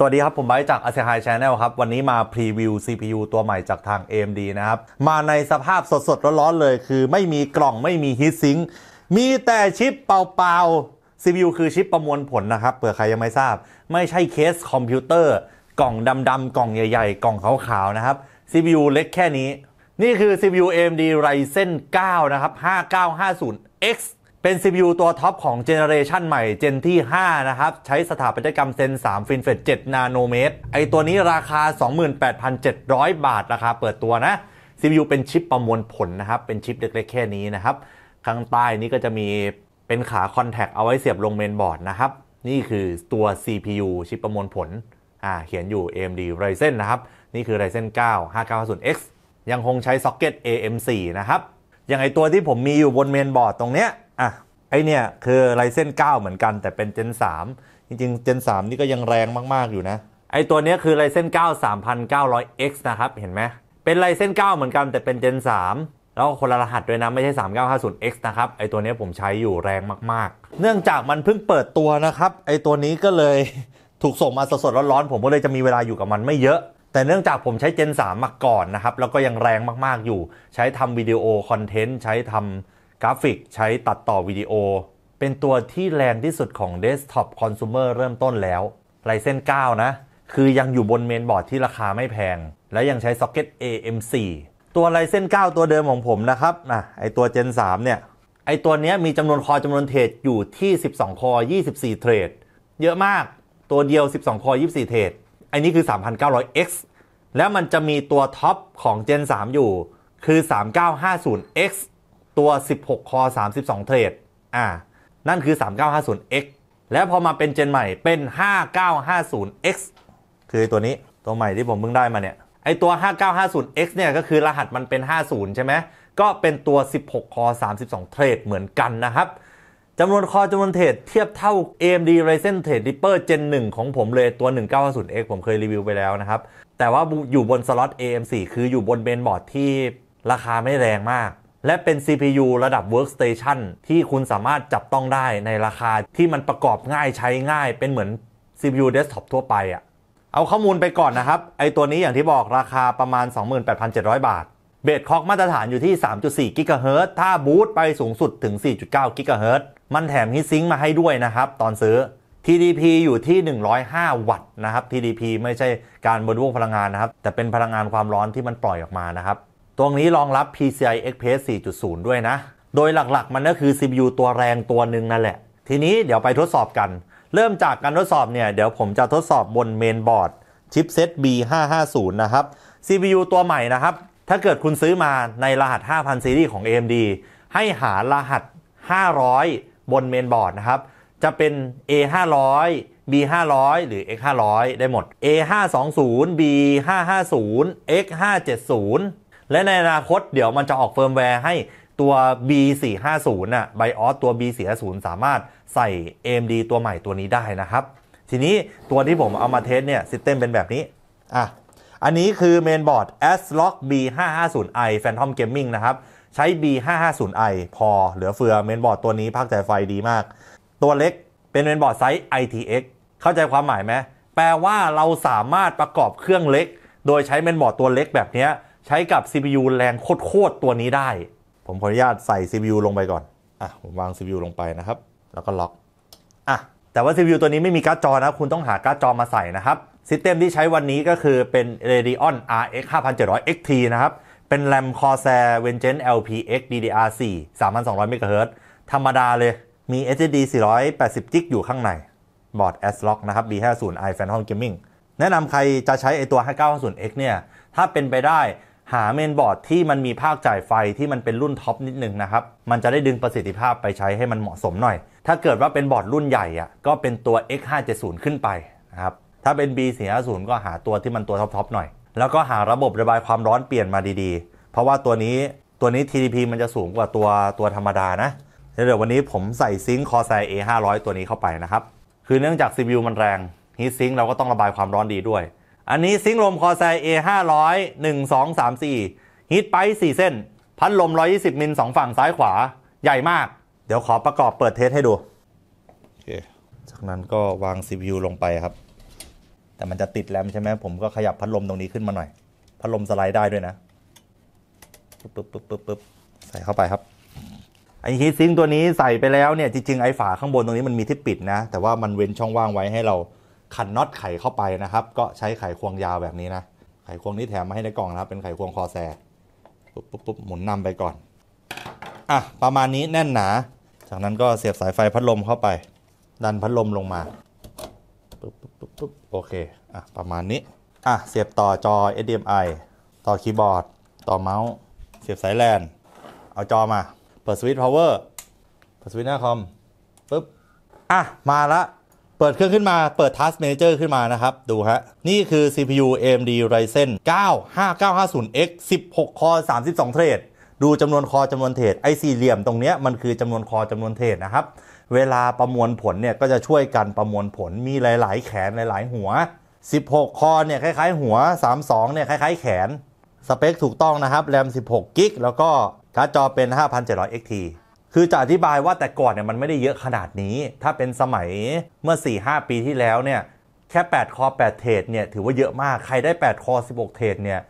สวัสดีครับ ผมไบจากอาเซไฮ h a n n e ครับ วันนี้มาพรีวิว CPU ตัวใหม่จากทาง AMD นะครับ มาในสภาพสดๆ ร้อนๆ เลยคือไม่มีกล่องไม่มีฮีทซิงมีแต่ชิปเปล่าๆ CPU คือชิปประมวลผลนะครับเผื่อใครยังไม่ทราบ ไม่ใช่เคสคอมพิวเตอร์กล่องดำๆ กล่องใหญ่ๆ กล่องขาวๆนะครับ CPU เล็กแค่นี้ นี่คือ CPU AMD Ryzen 9 นะครับ 5950X เป็น CPU ตัวท็อปของเจเนอเรชันใหม่ เจนที่ 5 นะครับ ใช้สถาปัตยกรรมเซน3 f i n f e t 7นาโนเมตรไอตัวนี้ราคา 28,700 บาทราคาเปิดตัวนะ CPU เป็นชิปประมวลผลนะครับ เป็นชิปเล็กๆแค่นี้นะครับข้างใต้นี้ก็จะมีเป็นขาคอนแทคเอาไว้เสียบลงเมนบอร์ดนะครับ นี่คือตัว CPU ชิปประมวลผล อ่าเขียนอยู่ AMD Ryzen นะครับ นี่คือ Ryzen 9 5950X ยังคงใช้ซ็อกเก็ต AM4 นะครับอย่างไอตัวที่ผมมีอยู่บนเมนบอร์ดตรงเนี้ยอ่ะไอเนี่ยคือไรเส้น9 เหมือนกัน แต่เป็นเจน3จริงๆเจน 3 นี่ก็ยังแรงมากๆอยู่นะไอตัวนี้คือไรเส้น9 3,900X นะครับเห็นไหมเป็นไรเส้น9 เหมือนกันแต่เป็นเจน 3 แล้วคนละรหัสด้วยนะไม่ใช่ 3950X นะครับไอตัวนี้ผมใช้อยู่แรงมากๆ เนื่องจากมันเพิ่งเปิดตัวนะครับไอตัวนี้ก็เลยถูกส่งมาสดๆร้อนๆผมก็เลยจะมีเวลาอยู่กับมันไม่เยอะ แต่เนื่องจากผมใช้เจน 3 มาก่อนนะครับแล้วก็ยังแรงมากๆอยู่ใช้ทำวิดีโอคอนเทนต์ใช้ทำกราฟิกใช้ตัดต่อวิดีโอ เป็นตัวที่แรงที่สุดของเดสก์ท็อปคอน sumer เริ่มต้นแล้วไรเส้น9นะคือยังอยู่บนเมนบอร์ดที่ราคาไม่แพง และยังใช้ซ็อกเก็ต AM4 ตัวไรเส้น9 ตัวเดิมของผมนะครับนะไอตัว Gen 3เนี่ย ไอตัวนี้มีจำนวนคอจำนวนเทรดอยู่ที่ 12 คอ24เทรดเยอะมากตัวเดียว 12 คอ24 เทรดอันนี้คือ 3,900X แล้วมันจะมีตัวท็อปของ Gen 3อยู่คือ 3950X ตัว 16 คอ 32 เทรด อ่านั่นคือ 3950X แล้วพอมาเป็นเจนใหม่เป็น 5950X คือตัวนี้ตัวใหม่ที่ผมเพิ่งได้มาเนี่ยไอตัว 5950X เนี่ยก็คือรหัสมันเป็น 50 ใช่ไหมก็เป็นตัว 16 คอ 32 เทรดเหมือนกันนะครับ จำนวนคอจำนวนเทรดเทียบเท่า AMD Ryzen Threadripper Gen 1 ของผมเลยตัว 1950X ผมเคยรีวิวไปแล้วนะครับ แต่ว่าอยู่บนสล็อต AM4 คืออยู่บนเบนบอร์ดที่ราคาไม่แรงมากและเป็น CPU ระดับ Workstation ที่คุณสามารถจับต้องได้ในราคาที่มันประกอบง่ายใช้ง่ายเป็นเหมือน CPU Desktop ทั่วไปอะ่ะเอาข้อมูลไปก่อนนะครับไอตัวนี้อย่างที่บอกราคาประมาณ 28,700 บาท เบสคอกมาตรฐานอยู่ที่ 3.4กิกะเฮิรตถ้าบูตไปสูงสุดถึง 4.9กิกะเฮิรตมันแถมฮีซิงมาให้ด้วยนะครับ ตอนซื้อ TDP อยู่ที่ 105 วัตต์นะครับ TDP ไม่ใช่การบริโภคพลังงานนะครับ แต่เป็นพลังงานความร้อนที่มันปล่อยออกมานะครับตรงนี้รองรับ PCI Express 4.0 ด้วยนะ โดยหลักๆมันก็คือ CPU ตัวแรงตัวหนึ่งนั่นแหละ ทีนี้เดี๋ยวไปทดสอบกัน เริ่มจากการทดสอบเนี่ย เดี๋ยวผมจะทดสอบบนเมนบอร์ดชิปเซต B550 นะครับ CPU ตัวใหม่นะครับ ถ้าเกิดคุณซื้อมาในรหัส 5000 ซีรีส์ของ AMD ให้หารหัส 500 บนเมนบอร์ดนะครับ จะเป็น A500 B500 หรือ X500 ได้หมด A520 B550 X570 และในอนาคตเดี๋ยวมันจะออกเฟิร์มแวร์ให้ตัว B450 น่ะ BIOS ตัว B450 สามารถใส่ AMD ตัวใหม่ตัวนี้ได้นะครับ ทีนี้ตัวที่ผมเอามาเทสเนี่ยซิสเต็มเป็นแบบนี้ อ่ะ อันนี้คือเมนบอร์ด ASRock B550i Phantom Gaming นะครับ ใช้ B550i พอเหลือเฟือเมนบอร์ดตัวนี้พักแต่ไฟดีมาก ตัวเล็กเป็นเมนบอร์ดไซส์ ITX เข้าใจความหมายไหม แปลว่าเราสามารถประกอบเครื่องเล็ก โดยใช้เมนบอร์ดตัวเล็กแบบนี้ใช้กับ CPU แรงโคตรตัวนี้ได้ ผมขออนุญาตใส่ CPU ลงไปก่อน อ่ะ ผมวาง CPU ลงไปนะครับ แล้วก็ล็อก อ่ะ แต่ว่า CPU ตัวนี้ไม่มีการ์ดจอนะ คุณต้องหาการ์ดจอมาใส่นะครับซิสเต็มที่ใช้วันนี้ก็คือเป็น Radeon RX 5700 XT นะครับ เป็น RAM Corsair v e n g e n LPX DDR4 3200 MHz ธรรมดาเลย มี SSD 480 g อยู่ข้างใน บอร์ด s l o c k นะครับ B50i Phantom Gaming แนะนำใครจะใช้ไอตัว 5950X เนี่ย ถ้าเป็นไปได้หาเมนบอร์ดที่มันมีภาคจ่ายไฟที่มันเป็นรุ่นท็อปนิดนึงนะครับ มันจะได้ดึงประสิทธิภาพไปใช้ให้มันเหมาะสมหน่อย ถ้าเกิดว่าเป็นบอร์ดรุ่นใหญ่อะก็เป็นตัว X570 ขึ้นไปนะครับ ถ้าเป็น B450 ก็หาตัวที่มันตัวท็อป ๆ หน่อย แล้วก็หาระบบระบายความร้อนเปลี่ยนมาดีๆ เพราะว่าตัวนี้ตัวนี้ TDP มันจะสูงกว่าตัว ตัวธรรมดานะ เดี๋ยววันนี้ผมใส่ซิงค์คอไซ A500 ตัวนี้เข้าไปนะครับ คือเนื่องจาก CPU มันแรง ฮีทซิงค์เราก็ต้องระบายความร้อนดีด้วยอันนี้ซิงลมคอไซเอห้าร้อยหนึ่งสองสามสี่ฮีทไปสี่เส้น พัดลมร้อยยี่สิบมิลสองฝั่งซ้ายขวาใหญ่มาก เดี๋ยวขอประกอบเปิดเทสให้ดู จากนั้นก็วาง CPU ลงไปครับ แต่มันจะติดแรมใช่ไหมผมก็ขยับพัดลมตรงนี้ขึ้นมาหน่อยพัดลมสไลด์ได้ด้วยนะปึ๊บปึ๊บปึ๊บปึ๊บปึ๊บใส่เข้าไปครับไอฮีทซิงตัวนี้ใส่ไปแล้วเนี่ย จริงๆไอฝาข้างบนตรงนี้มันมีที่ปิดนะ แต่ว่ามันเว้นช่องว่างไว้ให้เราขันน็อตไขเข้าไปนะครับ ก็ใช้ไขควงยาวแบบนี้นะ ไขควงนี้แถมมาให้ในกล่องนะครับ เป็นไขควงคอแซปุ๊บปุ๊บปุ๊บหมุนนำไปก่อนอ่ะประมาณนี้แน่นหนา จากนั้นก็เสียบสายไฟพัดลมเข้าไป ดันพัดลมลงมาปุ๊บปุ๊บปุ๊บปุ๊บโอเคอ่ะประมาณนี้อ่ะเสียบต่อจอ HDMI ต่อคีย์บอร์ดต่อเมาส์ เสียบสายแลน เอาจอมา เปิดสวิตช์พาวเวอร์เปิดสวิตช์หน้าคอมปุ๊บอ่ะมาละเปิดเครื่องขึ้นมาเปิด Task Manager ขึ้นมานะครับ ดูฮะนี่คือ CPU AMD Ryzen 95950X 16 คอ 32 เทรด ดูจำนวนคอจำนวนเทรดไอ้สี่เหลี่ยมตรงเนี้ยมันคือจำนวนคอจำนวนเทรดนะครับ เวลาประมวลผลเนี่ยก็จะช่วยกันประมวลผลมีหลายๆ แขนหลายๆ หัว 16 คอเนี่ยคล้ายๆ หัว 32 เนี่ยคล้ายๆ แขนสเปคถูกต้องนะครับแรม 16 กิกแล้วก็การ์ดจอเป็น 5700 XT คือจะอธิบายว่าแต่ก่อนเนี่ยมันไม่ได้เยอะขนาดนี้ ถ้าเป็นสมัยเมื่อ 4-5 ปีที่แล้วเนี่ยแค่ 8 คอ8เทรดเนี่ยถือว่าเยอะมาก ใครได้ 8 คอ16 เทรดเนี่ย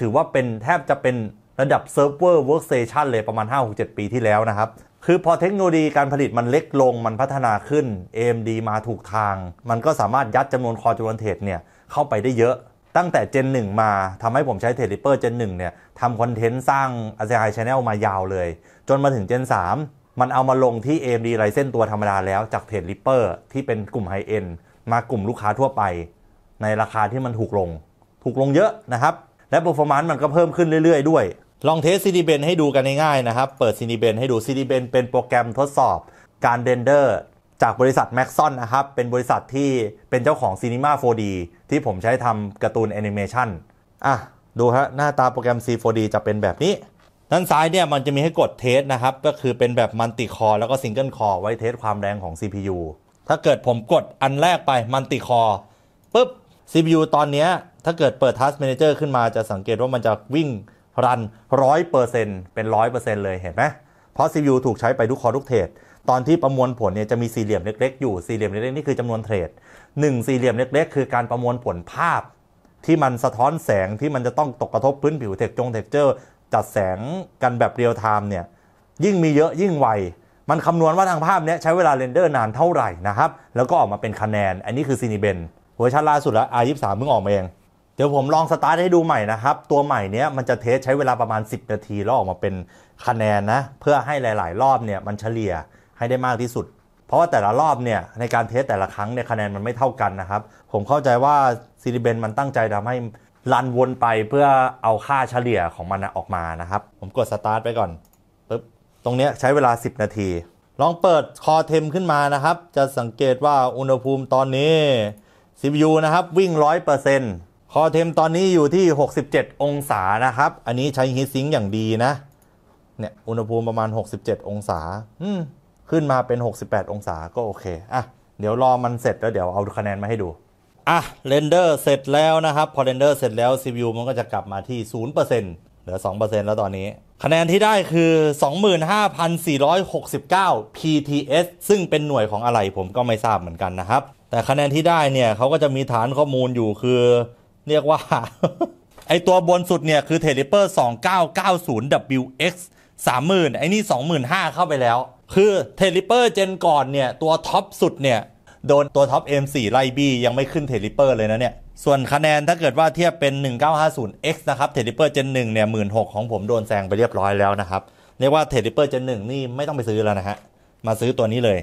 ถือว่าเป็นแทบจะเป็นระดับเซิร์ฟเวอร์เวิร์กเซชันเลยประมาณ5-6-7ปีที่แล้วนะครับ คือพอเทคโนโลยีการผลิตมันเล็กลงมันพัฒนาขึ้น AMD มาถูกทาง มันก็สามารถยัดจำนวนคอจำนวนเทรดเนี่ยเข้าไปได้เยอะ ตั้งแต่ g e น1มาทำให้ผมใช้เทรดลิเปอร์เจน1เนี่ยทำคอนเทนต์สร้างอาเซีย h a ชแนลมายาวเลยจนมาถึง Gen 3มันเอามาลงที่ AMD Ryzen ตัวธรรมดาแล้วจากเทลิปเปอร์ที่เป็นกลุ่มไฮเอ็นมากลุ่มลูกค้าทั่วไป ในราคาที่มันถูกลง ถูกลงเยอะนะครับ และ p e r f o r m a n c มันก็เพิ่มขึ้นเรื่อยๆด้วย ลองเทสซีดีเบนให้ดูกันง่ายๆนะครับ เปิดซีดีเบนให้ดูซีดีเบนเป็นโปรแกรมทดสอบการเรนเดอร์ จากบริษัท m a x o n นะครับเป็นบริษัทที่เป็นเจ้าของ Cinema 4D ที่ผมใช้ทำการ์ตูนแอนิเมชันอ่ะดูฮะหน้าตาโปรแกรม C4D จะเป็นแบบนี้ด้านซ้ายเนี่ยมันจะมีให้กดเทสนะครับ ก็คือเป็นแบบมันติคอร์แล้วก็ซิงเกิลคอร์ไว้เทสความแรงของ CPU ถ้าเกิดผมกดอันแรกไปมันติคอร์ปุ๊บ CPU ตอนนี้ถ้าเกิดเปิด Task Manager ขึ้นมาจะสังเกตว่ามันจะวิ่งรัน100%เป็น 100%เลยเห็นไหมเพราะ CPU ถูกใช้ไปทุกคอร์ทุกเทรดตอนที่ประมวลผลเนี่ยจะมีสี่เหลี่ยมเล็กๆ อยู่สี่เหลี่ยมเล็กๆ นี่คือจำนวนเทรดหนึ่งสี่เหลี่ยมเล็ก ๆ คือการประมวลผลภาพ ที่มันสะท้อนแสงที่มันจะต้องตกกระทบพื้นผิวเทคจงเทคเจอร์จัดแสงกันแบบเรียลไทม์เนี่ยยิ่งมีเยอะยิ่งไว มันคำนวณว่าทางภาพเนี้ยใช้เวลาเรนเดอร์นานเท่าไหร่นะครับ แล้วก็ออกมาเป็นคะแนน อันนี้คือซีนิเบนเวอร์ชันล่าสุดแล้ว R23 เพิ่งออกมาเอง เดี๋ยวผมลองสตาร์ทให้ดูใหม่นะครับ ตัวใหม่เนี้ยมันจะเทสใช้เวลาประมาณ 10 นาทีแล้วออกมาเป็นคะแนนนะ เพื่อให้หลายๆ รอบเนี่ยมันเฉลี่ยให้ได้มากที่สุด เพราะว่าแต่ละรอบเนี่ยในการเทสแต่ละครั้งเนี่ยคะแนนมันไม่เท่ากันนะครับผมเข้าใจว่าซีนิเบนมันตั้งใจทำให้รันวนไปเพื่อเอาค่าเฉลี่ยของมันออกมานะครับ ผมกดสตาร์ทไปก่อน ปึ๊บ ตรงนี้ใช้เวลา 10 นาที ลองเปิดคอเทมขึ้นมานะครับ จะสังเกตว่าอุณหภูมิตอนนี้ CPU นะครับ วิ่ง 100%คอเทมตอนนี้อยู่ที่ 67 องศานะครับ อันนี้ใช้ฮีทซิงอย่างดีนะ เนี่ย อุณหภูมิประมาณ 67 องศา อืม ขึ้นมาเป็น 68 องศา ก็โอเค อ่ะ เดี๋ยวรอมันเสร็จแล้วเดี๋ยวเอาคะแนนมาให้ดูอ่ะเรนเดอร์เสร็จแล้วนะครับ พอเรนเดอร์เสร็จแล้ว CPU มันก็จะกลับมาที่0%เเหลือ 2%แล้วตอนนี้ คะแนนที่ได้คือ 25,469 PTS ซึ่งเป็นหน่วยของอะไรผมก็ไม่ทราบเหมือนกันนะครับ แต่คะแนนที่ได้เนี่ยเขาก็จะมีฐานข้อมูลอยู่คือ เรียกว่า ไอตัวบนสุดเนี่ย คือ t e l i p e r 2990WX 30,000 ไอนี่ 25,000 เข้าไปแล้ว คือ t e l i p e r เจนก่อนเนี่ย ตัวท็อปสุดเนี่ยโดนตัวท็อป M4 ไล่บี้ยังไม่ขึ้นเทลิเปอร์เลยนะเนี่ย ส่วนคะแนนถ้าเกิดว่าเทียบเป็น 1950X นะครับเทลิเปอร์เจนหนึ่งเนี่ยหมื่นหของผมโดนแซงไปเรียบร้อยแล้วนะครับ เรียกว่าเทลิเปอร์เจนหนึ่งนี่ไม่ต้องไปซื้อแล้วนะฮะ มาซื้อตัวนี้เลย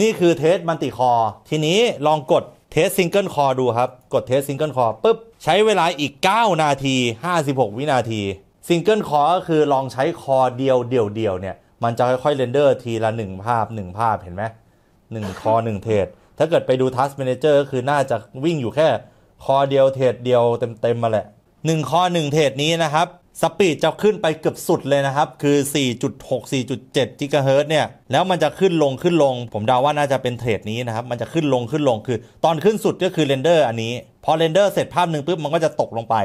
นี่คือเทสมันติคอทีนี้ลองกดเทสซิงเกิลคอดูครับ กดเทสซิงเกิลคอปุ๊บ ใช้เวลาอีก 9 นาที 56 วินาทีซิงเกิลคอก็คือลองใช้คอเดียวเดียวเดียวเนี่ยมันจะค่อยๆเรนเดอร์ ทีละ 1 ภาพ 1 ภาพเห็นไหมหนึ่งคองเทสถ้าเกิดไปดู Task Manager ก็คือน่าจะวิ่งอยู่แค่ คอเดียวเทรดเดียวเต็มๆมาแหละ1คอ 1 เทรดนี้นะครับสปีดจะขึ้นไปเกือบสุดเลยนะครับ คือ 4.6 4.7กิกะเฮิร์เนี่ย แล้วมันจะขึ้นลงขึ้นลง ผมเดาว่าน่าจะเป็นเทรดนี้นะครับ มันจะขึ้นลงขึ้นลงคือตอนขึ้นสุดก็คือเรนเดอร์อันนี้ พอเรนเดอร์เสร็จภาพหนึ่งปุ๊บมันก็จะตกลงไป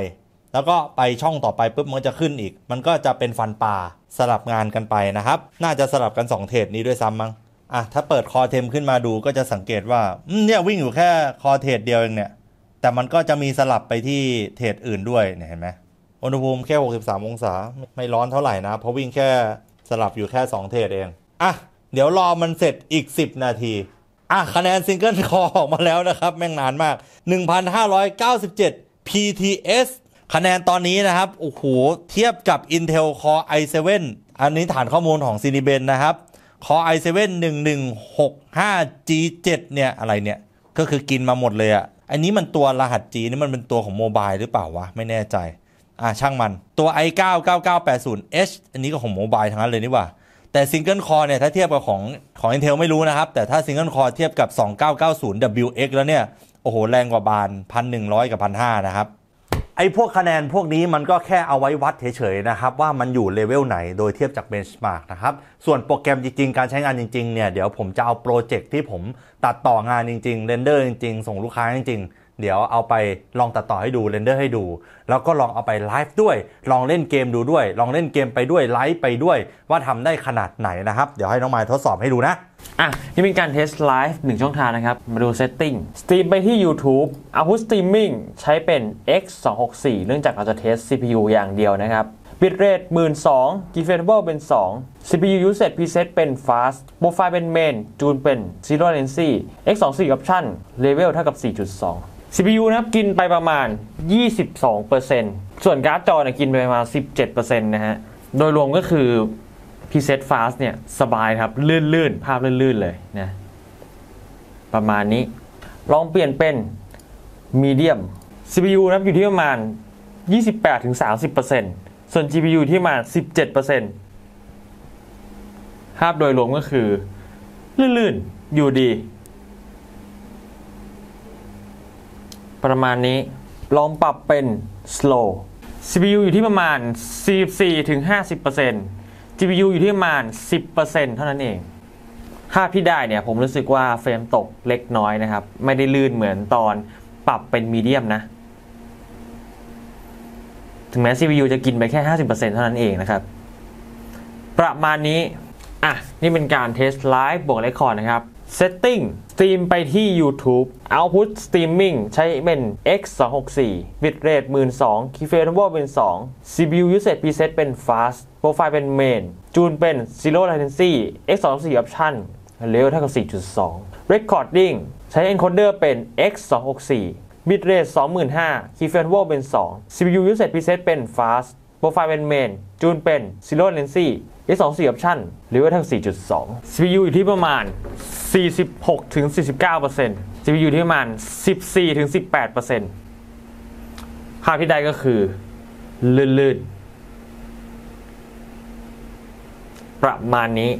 แล้วก็ไปช่องต่อไปปุ๊บมันจะขึ้นอีก มันก็จะเป็นฟันปลาสลับงานกันไปนะครับ น่าจะสลับกัน 2 เทรดนี้ด้วยซ้ำมั้งอ่ะถ้าเปิดคอเทม ขึ้นมาดูก็จะสังเกตว่าเนี่ยวิ่งอยู่แค่คอเทรดเดียวเองเนี่ย แต่มันก็จะมีสลับไปที่เทรดอื่นด้วยเนี่ยเห็นไหมอุณหภูมิแค่ 63องศา ไม่ร้อนเท่าไหร่นะ เพราะวิ่งแค่สลับอยู่แค่ 2 เทรดเอง อ่ะ เดี๋ยวรอมันเสร็จอีก 10 นาที อ่ะ คะแนนซิงเกิลคอออกมาแล้วนะครับ แม่งนานมาก 1,597 PTS คะแนนตอนนี้นะครับโอ้โหเทียบกับ Intel Core i7 อันนี้ฐานข้อมูลของ Cinebench นะครับคอ i7 1165G7 เนี่ยอะไรเนี่ยก็คือกินมาหมดเลยอะอันนี้มันตัวรหัส G นี่มันเป็นตัวของโมบายหรือเปล่าวะไม่แน่ใจอ่าช่างมันตัว i9 9980H อันนี้ก็ของโมบายทั้งนั้นเลยนี่ว่าแต่ซิงเกิลคอเนี่ยถ้าเทียบกับของของ Intel ไม่รู้นะครับแต่ถ้าซิงเกิลคอเทียบกับ 2990WX แล้วเนี่ยโอ้โห แรงกว่าบาน 1,100 กับ 1,500 นะครับไอ้พวกคะแนนพวกนี้มันก็แค่เอาไว้วัดเฉยๆนะครับว่ามันอยู่เลเวลไหนโดยเทียบจากเบนช์มาร์กนะครับ ส่วนโปรแกรมจริงๆ การใช้งานจริงๆเนี่ยเดี๋ยวผมจะเอาโปรเจกต์ที่ผมตัดต่องานจริงๆเรนเดอร์จริงๆ ส่งลูกค้าจริงๆเดี๋ยวเอาไปลองตัดต่อให้ดูเรนเดอร์ให้ดู แล้วก็ลองเอาไปไลฟ์ด้วย ลองเล่นเกมดูด้วย ลองเล่นเกมไปด้วยไลฟ์ไปด้วยว่าทำได้ขนาดไหนนะครับ เดี๋ยวให้น้องมายทดสอบให้ดูนะ อ่ะ นี่เป็นการเทสไลฟ์หนึ่งช่องทางนะครับ มาดูเซตติ้งสตรีมไปที่ YouTube เอาพุสตรีมมิ่งใช้เป็น X264 เนื่องจากเราจะเทส CPU อย่างเดียวนะครับบิตเรทหมื่นสองกิฟเฟนเบิลเป็น 2 CPU usage preset เป็น fast โปรไฟล์เป็น main จูนเป็น zero latency x 2 4 option level เท่ากับ 4.2 CPU นะครับกินไปประมาณ 22%ส่วนการ์ดจอเนี่ยกินไปประมาณ 17%นะฮะ โดยรวมก็คือ Preset Fast เนี่ย สบายครับลื่น ๆ ภาพลื่น ๆ เลยนะประมาณนี้ ลองเปลี่ยนเป็น Medium CPU นะครับอยู่ที่ประมาณ 28-30%ส่วน GPU ที่มา 17%ภาพโดยรวมก็คือลื่น ๆ อยู่ดีประมาณนี้ ลองปรับเป็น slow CPU อยู่ที่ประมาณ 44-50% GPU อยู่ที่ประมาณ 10%เท่านั้นเอง ภาพที่ได้เนี่ย ผมรู้สึกว่าเฟรมตกเล็กน้อยนะครับ ไม่ได้ลื่นเหมือนตอนปรับเป็นมีเดียมนะ ถึงแม้ CPU จะกินไปแค่ 50%เท่านั้นเองนะครับ ประมาณนี้ อ่ะ นี่เป็นการเทสไลฟ์บวกเลคคอร์ดนะครับ Setting สตรีมไปที่ YouTube Output Streaming ใช้เป็น X264 Bitrate 1 2 Key Frame Level เป็น 2 CPU Usage Preset เป็น Fast Profile เป็น Main จูนเป็น Zero Latency X264 Option เร็วเท่ากับ4.2 Recording ใช้ Encoder เป็น X264 Bitrate 25,000 Key Frame Level เป็น 2 CPU Usage Preset เป็น Fast Profile เป็น Main จูนเป็น Zero Latency X264 Option เร็วเท่ากับ4.2 CPU อยู่ที่ประมาณ46ถึง49%เปอยู่ที่ประมาณ 14ถึง18%ภาพที่ได้ก็คือ ลื่นๆ ประมาณนี้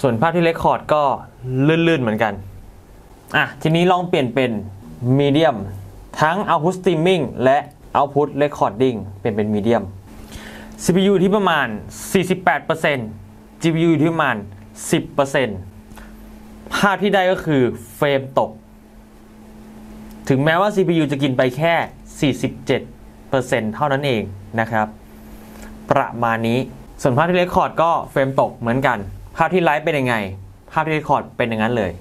ส่วนภาพที่เลคคอร์ดก็ ลื่นๆเหมือนกัน อ่ะทีนี้ลองเปลี่ยนเป็นมีเดียมทั้ง Output Streaming และ Output Recording เป็นเป็นมีเดียม CPU ที่ประมาณ 48% GPU ที่ประมาณ 10%ภาพที่ได้ก็คือเฟรมตก ถึงแม้ว่า CPU จะกินไปแค่ 47%เท่านั้นเองนะครับ ประมาณนี้ส่วนภาพที่เรคคอร์ดก็เฟรมตกเหมือนกัน ภาพที่ไลฟ์เป็นยังไงภาพที่เรคคอร์ดเป็นอย่างนั้นเลย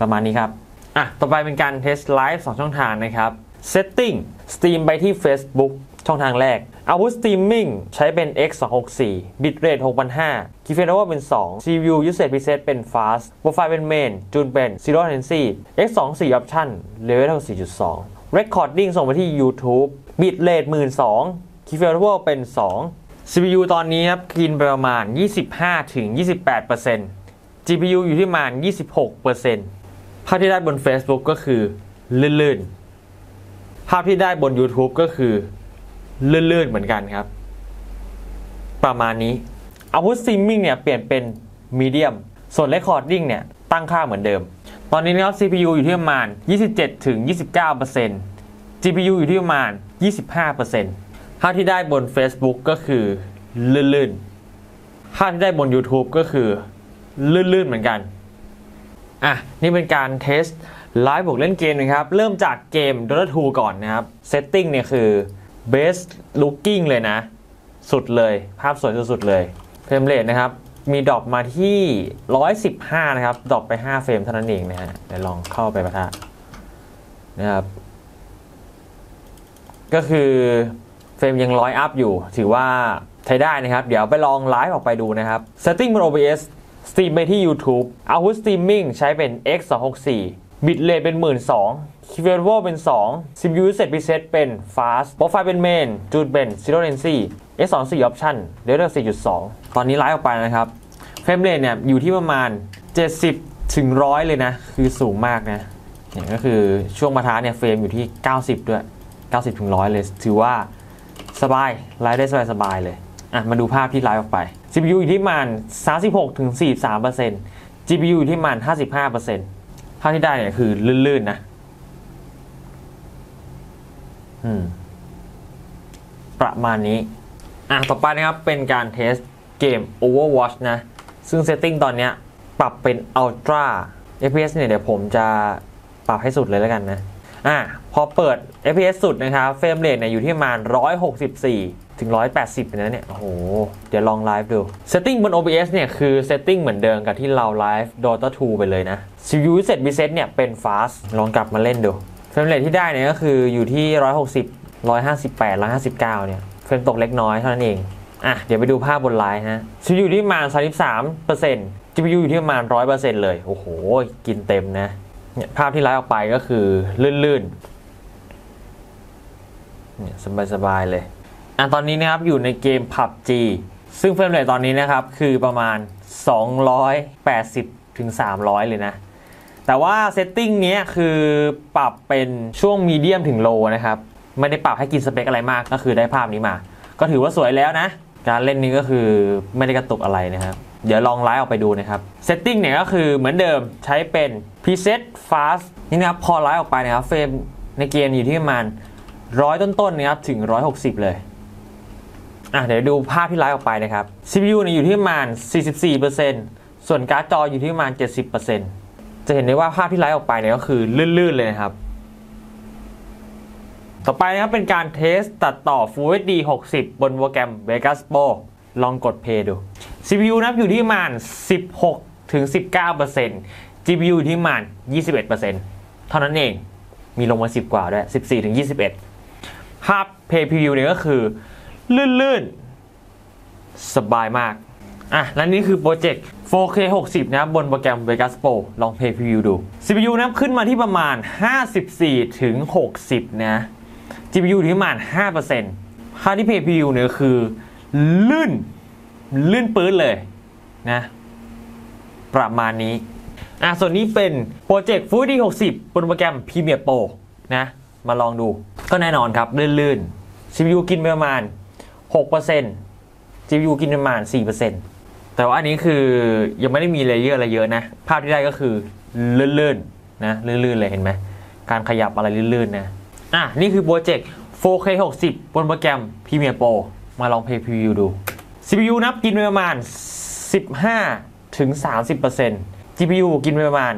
ประมาณนี้ครับอ่ะต่อไปเป็นการเทสไลฟ์สองช่องทางนะครับ Setting Steam ไปที่ Facebook ช่องทางแรก อาวุธสตรีมมิ่งใช้เป็น X 2 6 4 bitrate 6,500 key fade over เป็น 2 CPU usage preset เป็น fast profile เป็น main จูนเป็น zero latency X 2 4 option level 4.2 recording ส่งไปที่ YouTube bitrate 12,000 key fade over เป็น 2 CPU ตอนนี้ครับกินปประมาณ 25-28% GPU อยู่ที่ประมาณ26%ภาพที่ได้บน Facebook ก็คือ ลื่น ๆ ภาพที่ได้บน YouTube ก็คือลื่นๆ เหมือนกันครับ ประมาณนี้อาวุธซิมมิ่งเนี่ย เปลี่ยนเป็นมีเดียมส่วนเรคคอร์ดดิ้งเนี่ย ตั้งค่าเหมือนเดิม ตอนนี้นะครับ CPU อยู่ที่ประมาณ 27ถึง29% GPU อยู่ที่ประมาณ 25%ค่าที่ได้บน Facebook ก็คือลื่นๆ ค่าที่ได้บน YouTube ก็คือลื่นๆ เหมือนกัน อ่ะ นี่เป็นการเทสไลฟ์บวกเล่นเกมนะครับ เริ่มจากเกม Dota 2 ก่อนนะครับ เซตติ้งเนี่ยคือ best looking เลยนะ สุดเลยภาพสวยสุดๆเลยเฟรมเรทนะครับ มีดรอปมาที่ 115 นะครับดรอปไป5เฟรมเท่านั้นเองนะฮะเดี๋ยวลองเข้าไปประทะนะครับ ก็คือเฟรมยังร้อยอัพอยู่ ถือว่าใช้ได้นะครับ เดี๋ยวไปลองไลฟ์ออกไปดูนะครับ Setting บน OBS สตรีมไปที่ YouTube เอาหุ้นสตรีมมิ่งใช้เป็น x 2 6 4บิตเรทเป็น 1 2 0 0คีเวลโวเป็น 2 CPU Set Preset เป็น Fast โปรไฟล์เป็น Main จูดเป็น Zero Latency S24 Option เดลต้า4.2 ตอนนี้ไลฟ์ออกไปนะครับเฟรมเรทเนี่ยอยู่ที่ประมาณ70ถึง100 เลยนะ คือสูงมากนะเนี่ยก็คือช่วงมาท้าเนี่ยเฟรมอยู่ที่ 90 ด้วย 90ถึง100 เลย ถือว่าสบายไลฟ์ได้สบาย สบายเลย อ่ะ มาดูภาพที่ไลฟ์ออกไป CPU อยู่ที่ประมาณ36ถึง43 GPU อยู่ที่ประมาณ55ภาพที่ได้เนี่ยคือลื่นๆนะประมาณนี้ อ่ะ ต่อไปนะครับ เป็นการเทสเกม Overwatch นะ ซึ่งเซตติ้งตอนนี้ปรับเป็น Ultra FPS เนี่ย เดี๋ยวผมจะปรับให้สุดเลยแล้วกันนะ อ่ะ พอเปิด FPS สุดนะครับ เฟรมเรทเนี่ยอยู่ที่ประมาณ164ถึง180นะเนี่ย โอ้โห เดี๋ยวลองไลฟ์ดู เซตติ้งบน OBS เนี่ย คือเซตติ้งเหมือนเดิมกับที่เราไลฟ์ Dota 2 ไปเลยนะ CPU Reset Reset เนี่ยเป็น Fast ลองกลับมาเล่นดูเฟรมเรทที่ได้เนี่ยก็คืออยู่ที่ 160 158 159 เนี่ยเฟรมตกเล็กน้อยเท่านั้นเอง อ่ะ เดี๋ยวไปดูภาพบนไลน์นะซีอยู่ที่ประมาณ33% GPU อยู่ที่ประมาณ 100%เลย โอ้โหกินเต็มนะเนี่ยภาพที่ไลน์ออกไปก็คือ ลื่นๆเนี่ยสบายๆเลย อ่ะ ตอนนี้นะครับ อยู่ในเกม PUBG ซึ่งเฟรมเรทตอนนี้นะครับ คือประมาณ 280ถึง300 เลยนะแต่ว่าเซตติ้งนี้คือปรับเป็นช่วงมีเดียมถึงโลนะครับ ไม่ได้ปรับให้กินสเปคอะไรมากก็คือได้ภาพนี้มา ก็ถือว่าสวยแล้วนะ การเล่นนี้ก็คือไม่ได้กระตุกอะไรนะครับ เดี๋ยวลองไลฟ์ออกไปดูนะครับเซตติ้งเนี่ยก็คือเหมือนเดิมใช้เป็น preset fast นี่นะครับพอไลฟ์ออกไปนะครับ เฟรม ในเกมอยู่ที่ประมาณร้อยต้น ๆ นะครับ ถึงร้อยหกสิบเลยอ่ะเดี๋ยวดูภาพที่ไลฟ์ออกไปนะครับ CPU เนี่ยอยู่ที่ประมาณสี่สิบสี่เเปอร์์ซ็นตส่วนการ์ดจออยู่ที่ประมาณเเเจ็็ดสิบปอร์ซนต์จะเห็นได้ว่าภาพที่ไลท์ออกไปเนี่ยก็คือ ลื่นๆเลยนะครับ ต่อไปนะครับ เป็นการเทสตัดต่อ Full HD 60บนโปรแกรม Vegas Pro ลองกดเพย์ดู CPU นะับอยู่ที่ประมาณ16ถึง19% GPU อยู่ที่ประมาณ21%เท่านั้นเองมีลงมา 10 กว่าด้วย 14ถึง21 ภาพ Pay Preview เนี่ยก็คือลื่นๆสบายมากอ่ะ และนี่คือโปรเจกต์ 4K 60นะครับบนโปรแกรม Vegas Pro ลองเพย์พรีวิวดู CPU นะขึ้นมาที่ประมาณ 54ถึง60 นะ GPU ที่ประมาณ 5%ค่าที่เพย์พรีวิวเนี่ยคือลื่นลื่นปื้นเลย นะ ประมาณนี้ อ่ะ ส่วนนี้เป็นโปรเจกต์ Full HD 60 บนโปรแกรม Premiere Pro นะ มาลองดู ก็แน่นอนครับ ลื่นลื่น CPU กินประมาณ 6% GPU กินประมาณ 4%แต่ว่าอันนี้คือยังไม่ได้มีเลเยอร์อะไรเยอะนะ ภาพที่ได้ก็คือลื่นๆ นะลื่นๆ เลยเห็นไหมการขยับอะไรลื่นๆ นะ อ่ะ นี่คือโปรเจกต์ 4K 60บนโปรแกรม Premiere Pro มาลองเพย์พรีวิวดู CPU นับกินไปประมาณ 15ถึง30% GPU กินไปประมาณ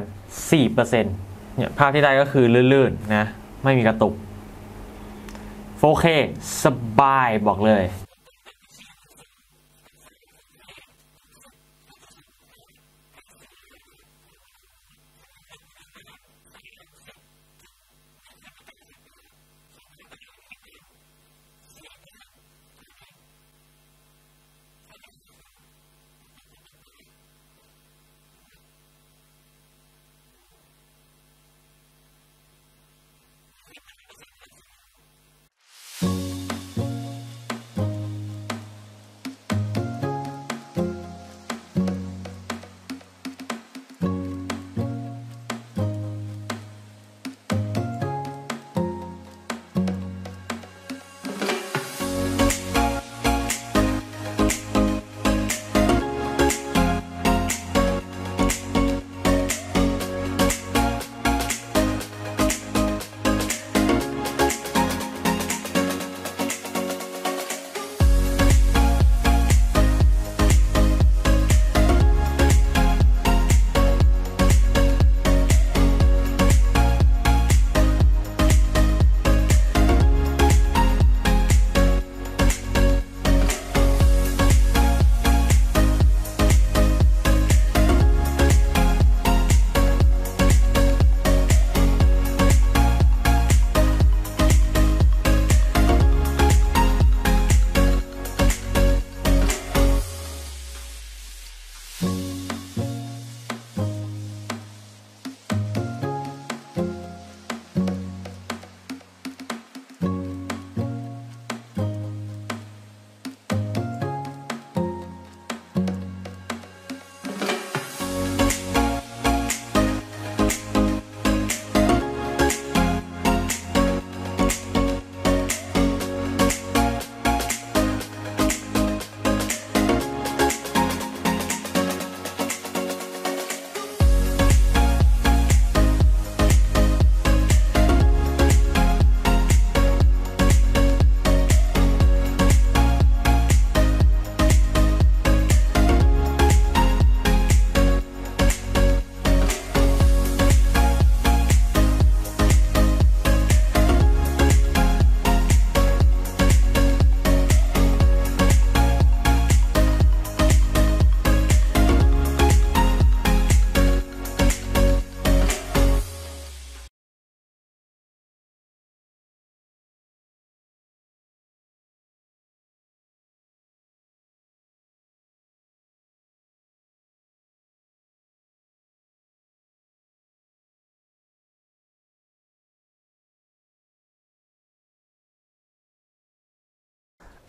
4%เนี่ยภาพที่ได้ก็คือลื่นๆ นะ ไม่มีกระตุก 4K สบายบอกเลย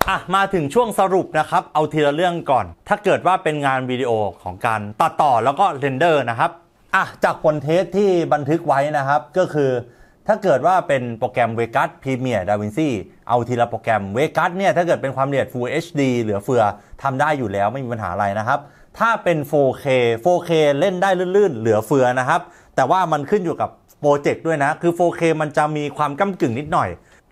อะมาถึงช่วงสรุปนะครับเอาทีละเรื่องก่อนถ้าเกิดว่าเป็นงานวิดีโอของการตัดต่อแล้วก็เรนเดอร์นะครับอ่ะจากผลเทสที่บันทึกไว้นะครับ ก็คือถ้าเกิดว่าเป็นโปรแกรม Vegas Premiere DaVinci เอาทีละโปรแกรม Vegas เนี่ยถ้าเกิดเป็นความละเอียด Full HD เหลือเฟือทำได้อยู่แล้วไม่มีปัญหาอะไรนะครับ ถ้าเป็น 4K 4K เล่นได้ลื่นๆ เหลือเฟือนะครับ แต่ว่ามันขึ้นอยู่กับโปรเจกต์ด้วยนะคือ 4K มันจะมีความก้ากึ่งนิดหน่อย